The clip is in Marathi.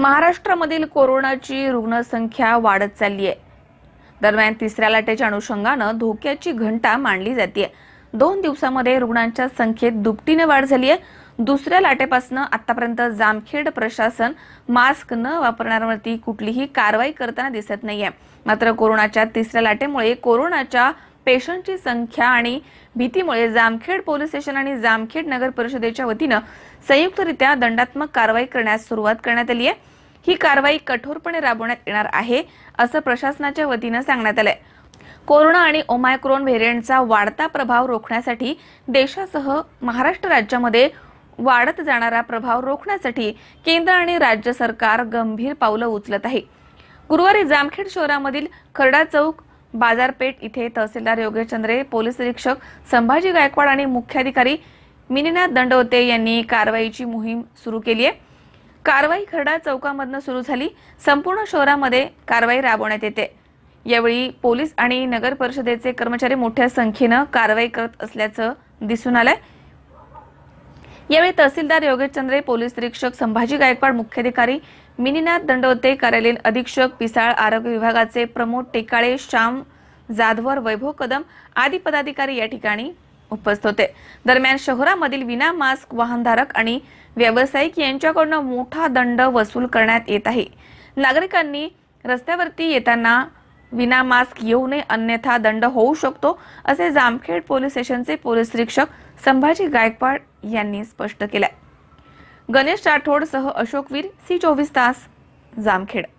महाराष्ट्रामधील कोरोनाची रुग्णसंख्या वाढत चालली आहे दरम्यान तिसऱ्या लाटेच्या अनुषंगानं धोक्याची घंटा मांडली जाते दोन दिवसामध्ये रुग्णांच्या संख्येत दुपटीने वाढ झाली आहे दुसऱ्या लाटेपासून आतापर्यंत जामखेड प्रशासन मास्क न वापरणाऱ्यांवरती कुठलीही कारवाई करताना दिसत नाहीये मात्र कोरोनाच्या तिसऱ्या लाटेमुळे कोरोनाच्या पेशंटची संख्या आणि भीतीमुळे जामखेड पोलीस स्टेशन आणि जामखेड नगर परिषदेच्या वतीनं संयुक्तरित्या दंडात्मक कारवाई करण्यास सुरुवात करण्यात आली आहे ही कारवाई कठोरपणे राबवण्यात येणार आहे असं प्रशासनाच्या वतीनं सांगण्यात आलंय कोरोना आणि ओमायक्रोन व्हेरियंटचा वाढता प्रभाव रोखण्यासाठी देशासह महाराष्ट्र राज्यामध्ये वाढत जाणारा प्रभाव रोखण्यासाठी केंद्र आणि राज्य सरकार गंभीर पावलं उचलत आहे गुरुवारी जामखेड शहरामधील खरडा चौक बाजारपेठ इथे तहसीलदार चंद्रे पोलीस निरीक्षक संभाजी गायकवाड आणि मुख्याधिकारी मिनीनाथ दंडवते यांनी कारवाईची मोहीम सुरू केली आहे कारवाई खरडा चौकामधनं सुरू झाली संपूर्ण शहरामध्ये कारवाई राबवण्यात येते यावेळी पोलीस आणि नगर परिषदेचे कर्मचारी मोठ्या संख्येनं कारवाई करत असल्याचं दिसून आलंय यावेळी तहसीलदार योगेश चंद्रे पोलीस निरीक्षक संभाजी गायकवाड मुख्याधिकारी मिनीनाथ दंडवते कार्यालयीन अधीक्षक पिसाळ आरोग्य विभागाचे प्रमोद टेकाळे श्याम जाधवर वैभव कदम आदी पदाधिकारी या ठिकाणी उपस्थित होते दरम्यान शहरामधील विना मास्क वाहनधारक आणि व्यावसायिक यांच्याकडून मोठा दंड वसूल करण्यात येत आहे नागरिकांनी रस्त्यावरती येताना विना मास्क येऊ नये अन्यथा दंड होऊ शकतो असे जामखेड पोलीस स्टेशनचे पोलीस निरीक्षक संभाजी गायकवाड यांनी स्पष्ट केलंय गणेश राठोडसह अशोकवीर सी चोवीस तास जामखेड